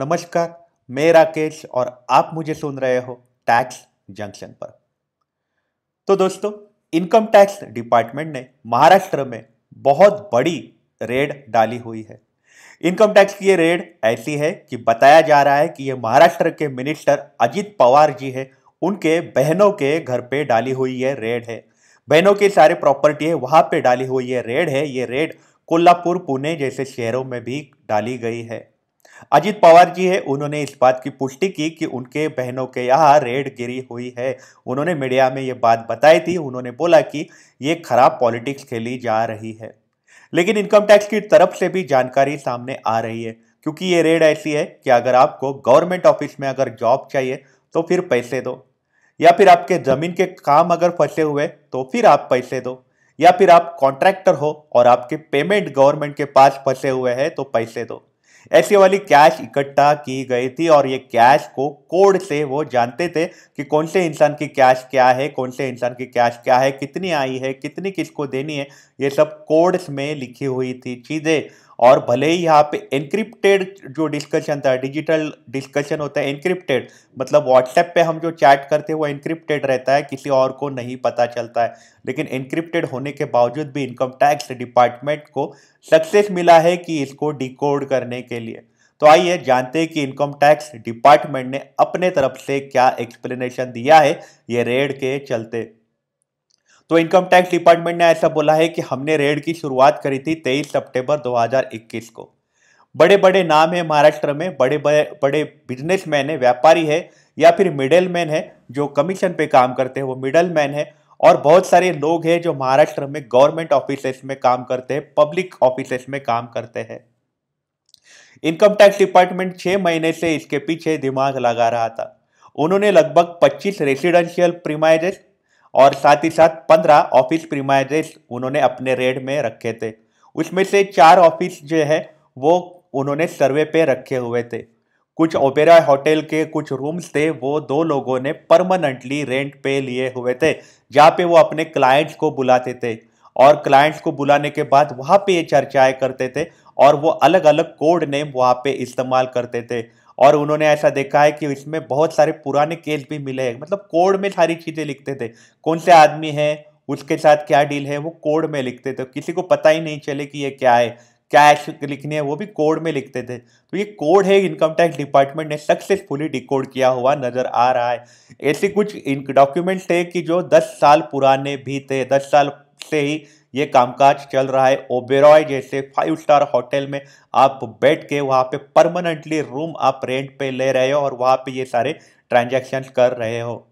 नमस्कार मैं राकेश और आप मुझे सुन रहे हो टैक्स जंक्शन पर तो दोस्तों इनकम टैक्स डिपार्टमेंट ने महाराष्ट्र में बहुत बड़ी रेड डाली हुई है इनकम टैक्स की ये रेड ऐसी है कि बताया जा रहा है कि ये महाराष्ट्र के मिनिस्टर अजीत पवार जी है उनके बहनों के घर पे डाली हुई ये रेड है बहनों के सारे प्रॉपर्टी है वहाँ पे डाली हुई ये रेड है ये रेड कोल्हापुर पुणे जैसे शहरों में भी डाली गई है अजित पवार जी है उन्होंने इस बात की पुष्टि की कि उनके बहनों के यहाँ रेड गिरी हुई है उन्होंने मीडिया में ये बात बताई थी उन्होंने बोला कि ये खराब पॉलिटिक्स खेली जा रही है लेकिन इनकम टैक्स की तरफ से भी जानकारी सामने आ रही है क्योंकि ये रेड ऐसी है कि अगर आपको गवर्नमेंट ऑफिस में अगर जॉब चाहिए तो फिर पैसे दो या फिर आपके ज़मीन के काम अगर फंसे हुए तो फिर आप पैसे दो या फिर आप कॉन्ट्रैक्टर हो और आपके पेमेंट गवर्नमेंट के पास फंसे हुए हैं तो पैसे दो ऐसी वाली कैश इकट्ठा की गई थी और ये कैश को कोड से वो जानते थे कि कौन से इंसान की कैश क्या है कौन से इंसान की कैश क्या है कितनी आई है कितनी किसको देनी है ये सब कोड्स में लिखी हुई थी चीज़ें और भले ही यहाँ पे इनक्रिप्टेड जो डिस्कशन था डिजिटल डिस्कशन होता है इनक्रिप्टेड मतलब व्हाट्सएप पे हम जो चैट करते हैं वो इनक्रिप्टेड रहता है किसी और को नहीं पता चलता है लेकिन इनक्रिप्टेड होने के बावजूद भी इनकम टैक्स डिपार्टमेंट को सक्सेस मिला है कि इसको डिकोड करने के लिए तो आइए जानते हैं कि इनकम टैक्स डिपार्टमेंट ने अपने तरफ से क्या एक्सप्लेनेशन दिया है ये रेड के चलते तो इनकम टैक्स डिपार्टमेंट ने ऐसा बोला है कि हमने रेड की शुरुआत करी थी 23 सितंबर 2021 को बड़े बड़े नाम है महाराष्ट्र में बड़े बड़े बड़े बिजनेसमैन है व्यापारी है या फिर मिडल मैन है जो कमीशन पे काम करते हैं वो मिडल मैन है और बहुत सारे लोग हैं जो महाराष्ट्र में गवर्नमेंट ऑफिस में काम करते हैं पब्लिक ऑफिस में काम करते हैं इनकम टैक्स डिपार्टमेंट छह महीने से इसके पीछे दिमाग लगा रहा था उन्होंने लगभग 25 रेसिडेंशियल प्रीमाइजेस और साथ ही साथ पंद्रह ऑफिस प्रीमाइजेस उन्होंने अपने रेड में रखे थे उसमें से चार ऑफिस जो है वो उन्होंने सर्वे पे रखे हुए थे कुछ ओपेरा होटल के कुछ रूम्स थे वो दो लोगों ने परमानेंटली रेंट पे लिए हुए थे जहाँ पे वो अपने क्लाइंट्स को बुलाते थे और क्लाइंट्स को बुलाने के बाद वहाँ पे ये चर्चाएं करते थे और वो अलग अलग कोड नेम वहाँ पे इस्तेमाल करते थे और उन्होंने ऐसा देखा है कि इसमें बहुत सारे पुराने केस भी मिले हैं मतलब कोड में सारी चीज़ें लिखते थे कौन से आदमी हैं उसके साथ क्या डील है वो कोड में लिखते थे किसी को पता ही नहीं चले कि ये क्या है कैश लिखने है वो भी कोड में लिखते थे तो ये कोड है इनकम टैक्स डिपार्टमेंट ने सक्सेसफुली डिकोड किया हुआ नज़र आ रहा है ऐसे कुछ इन डॉक्यूमेंट्स थे कि जो 10 साल पुराने भी थे 10 साल से ही ये कामकाज चल रहा है ओबेरॉय जैसे फाइव स्टार होटल में आप बैठ के वहाँ पे परमानेंटली रूम आप रेंट पे ले रहे हो और वहाँ पे ये सारे ट्रांजेक्शन कर रहे हो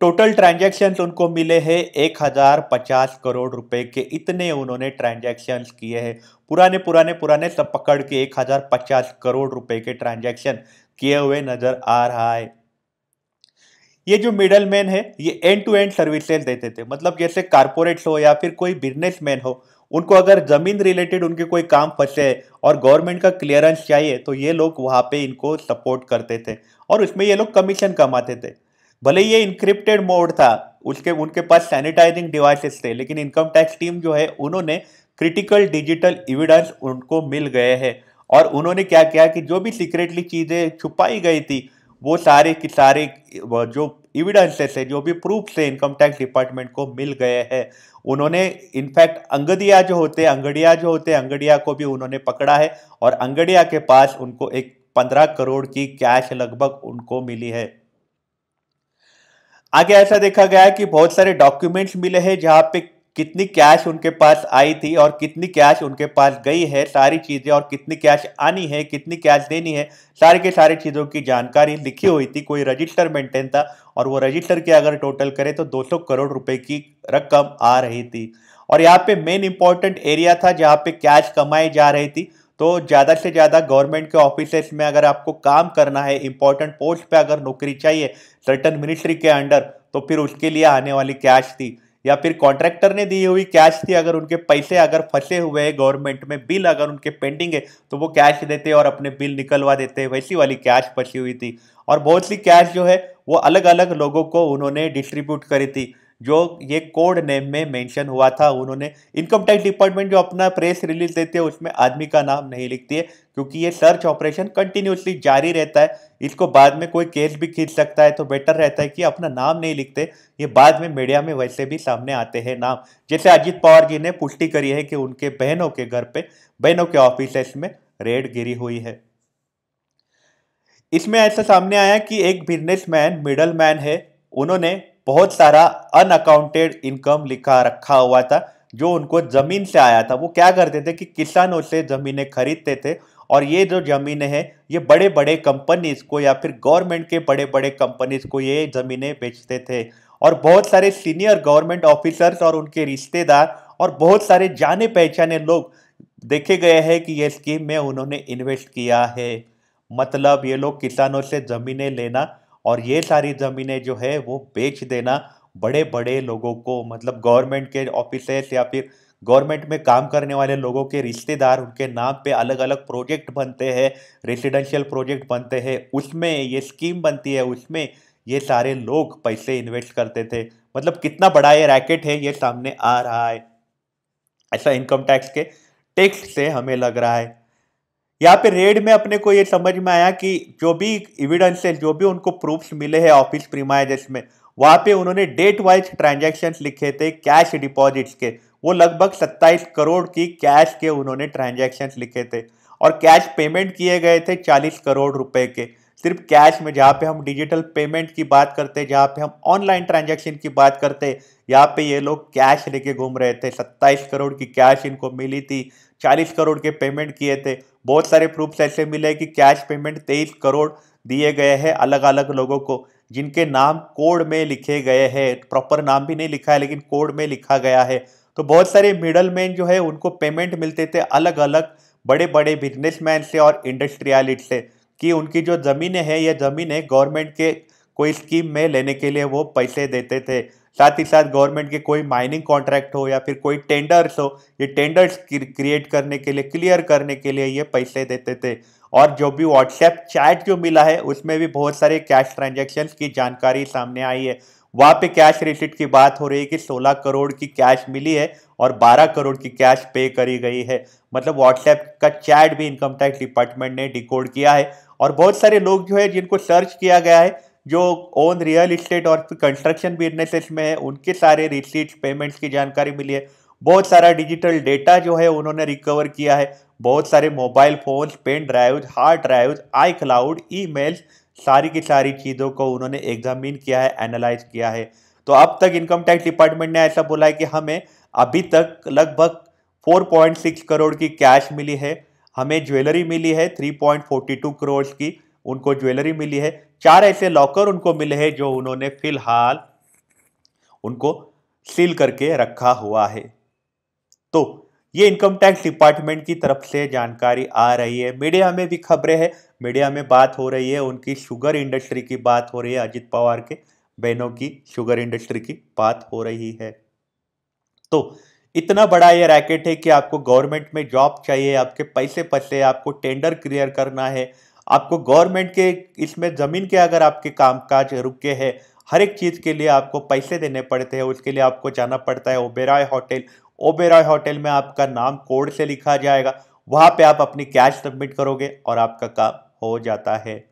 टोटल ट्रांजेक्शन उनको मिले हैं एक हज़ार पचास करोड़ रुपए के इतने उन्होंने ट्रांजेक्शन किए हैं पुराने पुराने पुराने सब पकड़ के एक हज़ार पचास करोड़ रुपए के ट्रांजेक्शन किए हुए नज़र आ रहा है ये जो मिडल मैन है ये एंड टू एंड सर्विसेज देते थे मतलब जैसे कारपोरेट्स हो या फिर कोई मैन हो उनको अगर ज़मीन रिलेटेड उनके कोई काम फंसे और गवर्नमेंट का क्लियरेंस चाहिए तो ये लोग वहाँ पे इनको सपोर्ट करते थे और उसमें ये लोग कमीशन कमाते थे भले ये इंक्रिप्टेड मोड था उसके उनके पास सैनिटाइजिंग डिवाइसेस थे लेकिन इनकम टैक्स टीम जो है उन्होंने क्रिटिकल डिजिटल एविडेंस उनको मिल गए हैं और उन्होंने क्या किया कि जो भी सीक्रेटली चीज़ें छुपाई गई थी वो सारे के सारे जो इविडेंसेस है जो भी प्रूफ से इनकम टैक्स डिपार्टमेंट को मिल गए हैं उन्होंने इनफैक्ट अंगडिया जो होते हैं अंगड़िया जो होते अंगड़िया को भी उन्होंने पकड़ा है और अंगड़िया के पास उनको एक पंद्रह करोड़ की कैश लगभग उनको मिली है आगे ऐसा देखा गया कि बहुत सारे डॉक्यूमेंट्स मिले हैं जहाँ पे कितनी कैश उनके पास आई थी और कितनी कैश उनके पास गई है सारी चीज़ें और कितनी कैश आनी है कितनी कैश देनी है सारे के सारे चीज़ों की जानकारी लिखी हुई थी कोई रजिस्टर मेंटेन था और वो रजिस्टर के अगर टोटल करें तो 200 करोड़ रुपए की रकम आ रही थी और यहाँ पे मेन इंपॉर्टेंट एरिया था जहाँ पे कैश कमाई जा रही थी तो ज़्यादा से ज़्यादा गवर्नमेंट के ऑफिस में अगर आपको काम करना है इंपॉर्टेंट पोस्ट पर अगर नौकरी चाहिए सर्टन मिनिस्ट्री के अंडर तो फिर उसके लिए आने वाली कैश थी या फिर कॉन्ट्रैक्टर ने दी हुई कैश थी अगर उनके पैसे अगर फंसे हुए हैं गवर्नमेंट में बिल अगर उनके पेंडिंग है तो वो कैश देते और अपने बिल निकलवा देते वैसी वाली कैश फंसी हुई थी और बहुत सी कैश जो है वो अलग अलग लोगों को उन्होंने डिस्ट्रीब्यूट करी थी जो ये कोड नेम में मेंशन हुआ था उन्होंने इनकम टैक्स डिपार्टमेंट जो अपना प्रेस रिलीज देती है उसमें आदमी का नाम नहीं लिखती है क्योंकि ये सर्च ऑपरेशन कंटिन्यूसली जारी रहता है इसको बाद में कोई केस भी खींच सकता है तो बेटर रहता है कि अपना नाम नहीं लिखते ये बाद में मीडिया में वैसे भी सामने आते हैं नाम जैसे अजीत पवार जी ने पुष्टि करी है कि उनके बहनों के घर पे बहनों के ऑफिस में रेड गिरी हुई है इसमें ऐसा सामने आया कि एक बिजनेसमैन मैन है उन्होंने बहुत सारा अनअकाउंटेड इनकम लिखा रखा हुआ था जो उनको ज़मीन से आया था वो क्या करते थे कि किसानों से ज़मीनें खरीदते थे और ये जो ज़मीनें हैं ये बड़े बड़े कंपनीज़ को या फिर गवर्नमेंट के बड़े बड़े कंपनीज़ को ये ज़मीनें बेचते थे और बहुत सारे सीनियर गवर्नमेंट ऑफिसर्स और उनके रिश्तेदार और बहुत सारे जाने पहचाने लोग देखे गए हैं कि ये स्कीम में उन्होंने इन्वेस्ट किया है मतलब ये लोग किसानों से ज़मीनें लेना और ये सारी ज़मीनें जो है वो बेच देना बड़े बड़े लोगों को मतलब गवर्नमेंट के ऑफिसेस या फिर गवर्नमेंट में काम करने वाले लोगों के रिश्तेदार उनके नाम पे अलग अलग प्रोजेक्ट बनते हैं रेसिडेंशियल प्रोजेक्ट बनते हैं उसमें ये स्कीम बनती है उसमें ये सारे लोग पैसे इन्वेस्ट करते थे मतलब कितना बड़ा ये रैकेट है ये सामने आ रहा है ऐसा इनकम टैक्स के टैक्स से हमें लग रहा है यहाँ पे रेड में अपने को ये समझ में आया कि जो भी एविडेंस है जो भी उनको प्रूफ्स मिले हैं ऑफिस प्रीमाइजेस में वहाँ पे उन्होंने डेट वाइज ट्रांजेक्शन लिखे थे कैश डिपॉजिट्स के वो लगभग 27 करोड़ की कैश के उन्होंने ट्रांजेक्शन लिखे थे और कैश पेमेंट किए गए थे 40 करोड़ रुपए के सिर्फ कैश में जहाँ पे हम डिजिटल पेमेंट की बात करते हैं जहाँ पे हम ऑनलाइन ट्रांजेक्शन की बात करते यहाँ पे ये लोग कैश लेके घूम रहे थे 27 करोड़ की कैश इनको मिली थी चालीस करोड़ के पेमेंट किए थे बहुत सारे प्रूफ्स ऐसे मिले कि कैश पेमेंट तेईस करोड़ दिए गए हैं अलग अलग लोगों को जिनके नाम कोड में लिखे गए हैं प्रॉपर नाम भी नहीं लिखा है लेकिन कोड में लिखा गया है तो बहुत सारे मिडल मैन जो है उनको पेमेंट मिलते थे अलग अलग बड़े बड़े बिजनेसमैन से और इंडस्ट्रियालिट से कि उनकी जो ज़मीनें हैं यह ज़मीनें गवर्नमेंट के कोई स्कीम में लेने के लिए वो पैसे देते थे साथ ही साथ गवर्नमेंट के कोई माइनिंग कॉन्ट्रैक्ट हो या फिर कोई टेंडर्स हो ये टेंडर्स क्रिएट करने के लिए क्लियर करने के लिए ये पैसे देते थे और जो भी व्हाट्सएप चैट जो मिला है उसमें भी बहुत सारे कैश ट्रांजेक्शन्स की जानकारी सामने आई है वहाँ पे कैश रिसिट की बात हो रही है कि 16 करोड़ की कैश मिली है और 12 करोड़ की कैश पे करी गई है मतलब व्हाट्सएप का चैट भी इनकम टैक्स डिपार्टमेंट ने डिकोड किया है और बहुत सारे लोग जो है जिनको सर्च किया गया है जो ओन रियल इस्टेट और कंस्ट्रक्शन बिजनेसेस में है उनके सारे रिसीट्स पेमेंट्स की जानकारी मिली है बहुत सारा डिजिटल डेटा जो है उन्होंने रिकवर किया है बहुत सारे mobile phones pen drives hard drives iCloud emails सारी की सारी चीज़ों को उन्होंने एग्जामिन किया है एनालाइज किया है तो अब तक इनकम टैक्स डिपार्टमेंट ने ऐसा बोला है कि हमें अभी तक लगभग 4.6 करोड़ की कैश मिली है हमें ज्वेलरी मिली है 3.42 करोड़ की उनको ज्वेलरी मिली है चार ऐसे लॉकर उनको मिले हैं जो उन्होंने फिलहाल उनको सील करके रखा हुआ है तो ये इनकम टैक्स डिपार्टमेंट की तरफ से जानकारी आ रही है मीडिया में भी खबरें हैं मीडिया में बात हो रही है उनकी शुगर इंडस्ट्री की बात हो रही है अजित पवार के बहनों की शुगर इंडस्ट्री की बात हो रही है तो इतना बड़ा ये रैकेट है कि आपको गवर्नमेंट में जॉब चाहिए आपके पैसे पसे आपको टेंडर क्लियर करना है आपको गवर्नमेंट के इसमें ज़मीन के अगर आपके काम काज रुके हैं हर एक चीज़ के लिए आपको पैसे देने पड़ते हैं उसके लिए आपको जाना पड़ता है ओबेराय होटल ओबेराय होटल में आपका नाम कोड से लिखा जाएगा वहाँ पे आप अपनी कैश सबमिट करोगे और आपका काम हो जाता है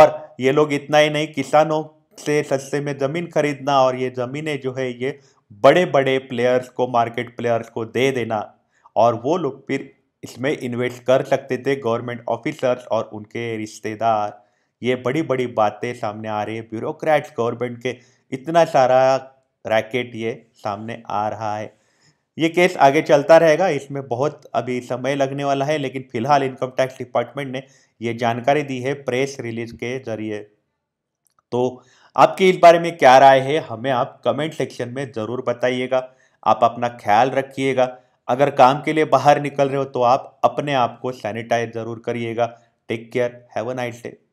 और ये लोग इतना ही नहीं किसानों से सस्ते में ज़मीन खरीदना और ये ज़मीनें जो है ये बड़े बड़े प्लेयर्स को मार्केट प्लेयर्स को दे देना और वो लोग फिर इसमें इन्वेस्ट कर सकते थे गवर्नमेंट ऑफिसर्स और उनके रिश्तेदार ये बड़ी बड़ी बातें सामने आ रही है ब्यूरोक्रेट्स गवर्नमेंट के इतना सारा रैकेट ये सामने आ रहा है ये केस आगे चलता रहेगा इसमें बहुत अभी समय लगने वाला है लेकिन फिलहाल इनकम टैक्स डिपार्टमेंट ने ये जानकारी दी है प्रेस रिलीज के जरिए तो आपकी इस बारे में क्या राय है हमें आप कमेंट सेक्शन में ज़रूर बताइएगा आप अपना ख्याल रखिएगा अगर काम के लिए बाहर निकल रहे हो तो आप अपने आप को सैनिटाइज ज़रूर करिएगा take care have a nice day